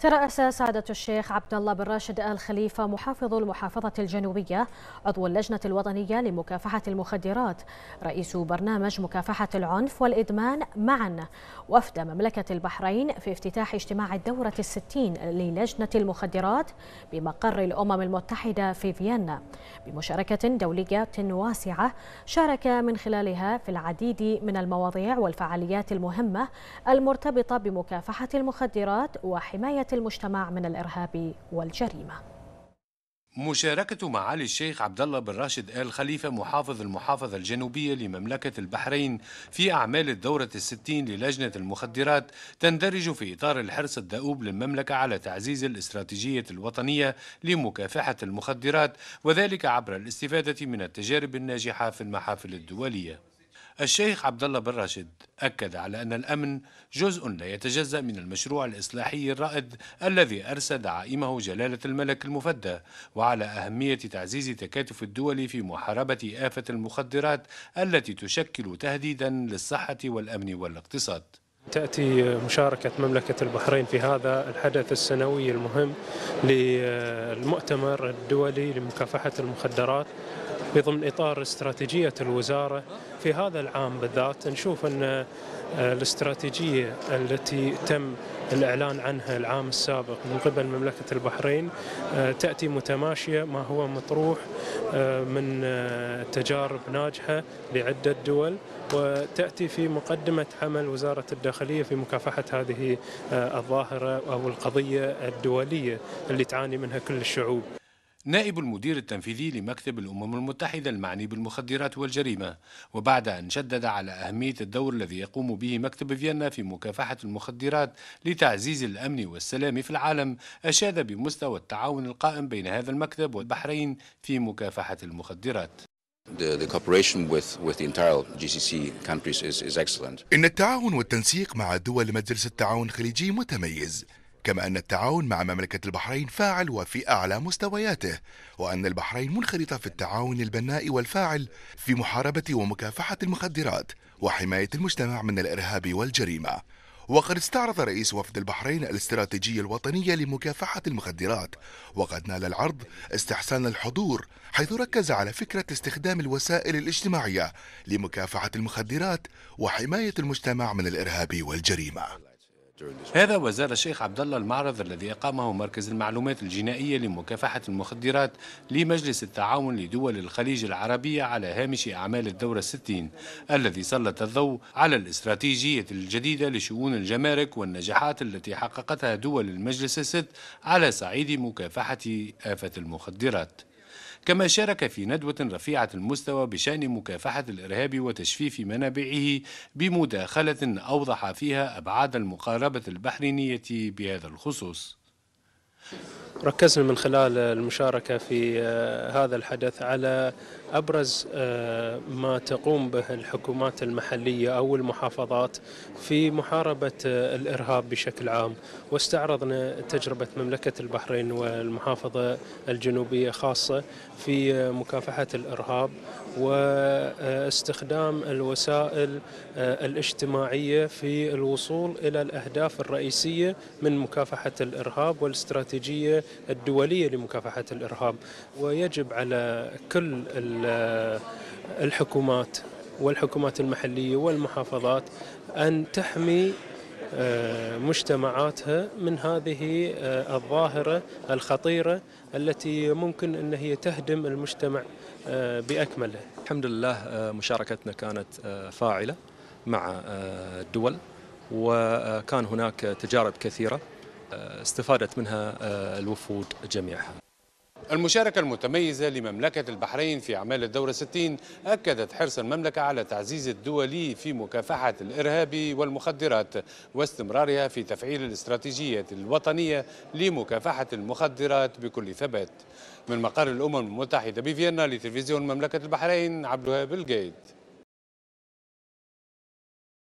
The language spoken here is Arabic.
ترأس سعادة الشيخ عبد الله بن راشد آل خليفة محافظ المحافظة الجنوبية عضو اللجنة الوطنية لمكافحة المخدرات رئيس برنامج مكافحة العنف والإدمان معا وفد مملكة البحرين في افتتاح اجتماع الدورة الستين للجنة المخدرات بمقر الأمم المتحدة في فيينا بمشاركة دولية واسعة شارك من خلالها في العديد من المواضيع والفعاليات المهمة المرتبطة بمكافحة المخدرات وحماية المجتمع من الإرهاب والجريمة مشاركة معالي الشيخ عبد الله بن راشد آل خليفة محافظ المحافظة الجنوبية لمملكة البحرين في أعمال الدورة الستين للجنة المخدرات تندرج في إطار الحرص الدؤوب للمملكة على تعزيز الاستراتيجية الوطنية لمكافحة المخدرات وذلك عبر الاستفادة من التجارب الناجحة في المحافل الدولية الشيخ عبد الله بن راشد أكد على أن الأمن جزء لا يتجزأ من المشروع الإصلاحي الرائد الذي أرسى دعائمه جلالة الملك المفدى وعلى أهمية تعزيز تكاتف الدول في محاربة آفة المخدرات التي تشكل تهديدا للصحة والأمن والاقتصاد تأتي مشاركة مملكة البحرين في هذا الحدث السنوي المهم للمؤتمر الدولي لمكافحة المخدرات بضمن إطار استراتيجية الوزارة في هذا العام بالذات نشوف أن آه، الاستراتيجية التي تم الإعلان عنها العام السابق من قبل مملكة البحرين آه، تأتي متماشية ما هو مطروح آه، من تجارب ناجحة لعدة دول وتأتي في مقدمة عمل وزارة الداخلية في مكافحة هذه الظاهرة أو القضية الدولية اللي تعاني منها كل الشعوب نائب المدير التنفيذي لمكتب الأمم المتحدة المعني بالمخدرات والجريمة وبعد أن شدد على أهمية الدور الذي يقوم به مكتب فيينا في مكافحة المخدرات لتعزيز الأمن والسلام في العالم أشاد بمستوى التعاون القائم بين هذا المكتب والبحرين في مكافحة المخدرات إن التعاون والتنسيق مع دول مجلس التعاون الخليجي متميز كما أن التعاون مع مملكة البحرين فاعل وفي أعلى مستوياته وأن البحرين منخرطة في التعاون البناء والفاعل في محاربة ومكافحة المخدرات وحماية المجتمع من الإرهاب والجريمة وقد استعرض رئيس وفد البحرين الاستراتيجية الوطنية لمكافحة المخدرات وقد نال العرض استحسان الحضور حيث ركز على فكرة استخدام الوسائل الاجتماعية لمكافحة المخدرات وحماية المجتمع من الإرهاب والجريمة هذا وزار الشيخ عبد الله المعرض الذي اقامه مركز المعلومات الجنائيه لمكافحه المخدرات لمجلس التعاون لدول الخليج العربيه على هامش اعمال الدوره الستين الذي سلط الضوء على الاستراتيجيه الجديده لشؤون الجمارك والنجاحات التي حققتها دول المجلس الست على صعيد مكافحه افه المخدرات كما شارك في ندوة رفيعة المستوى بشأن مكافحة الإرهاب وتجفيف منابعه بمداخلة أوضح فيها أبعاد المقاربة البحرينية بهذا الخصوص ركزنا من خلال المشاركة في آه، هذا الحدث على ابرز آه، ما تقوم به الحكومات المحليه او المحافظات في محاربه آه، الارهاب بشكل عام واستعرضنا تجربه مملكه البحرين والمحافظه الجنوبيه خاصه في آه، مكافحه الارهاب واستخدام الوسائل الاجتماعيه في الوصول الى الاهداف الرئيسيه من مكافحه الارهاب والاستراتيجيه الدوليه لمكافحه الارهاب ويجب على كل الحكومات والحكومات المحلية والمحافظات أن تحمي آه، مجتمعاتها من هذه آه، الظاهرة الخطيرة التي ممكن أن هي تهدم المجتمع آه، بأكمله الحمد لله مشاركتنا كانت فاعلة مع الدول وكان هناك تجارب كثيرة استفادت منها الوفود جميعها المشاركة المتميزة لمملكة البحرين في أعمال الدورة 60 أكدت حرص المملكة على التعزيز الدولي في مكافحة الإرهاب والمخدرات واستمرارها في تفعيل الاستراتيجية الوطنية لمكافحة المخدرات بكل ثبات من مقر الأمم المتحدة بفيينا لتلفزيون مملكة البحرين عبد الوهاب الجيد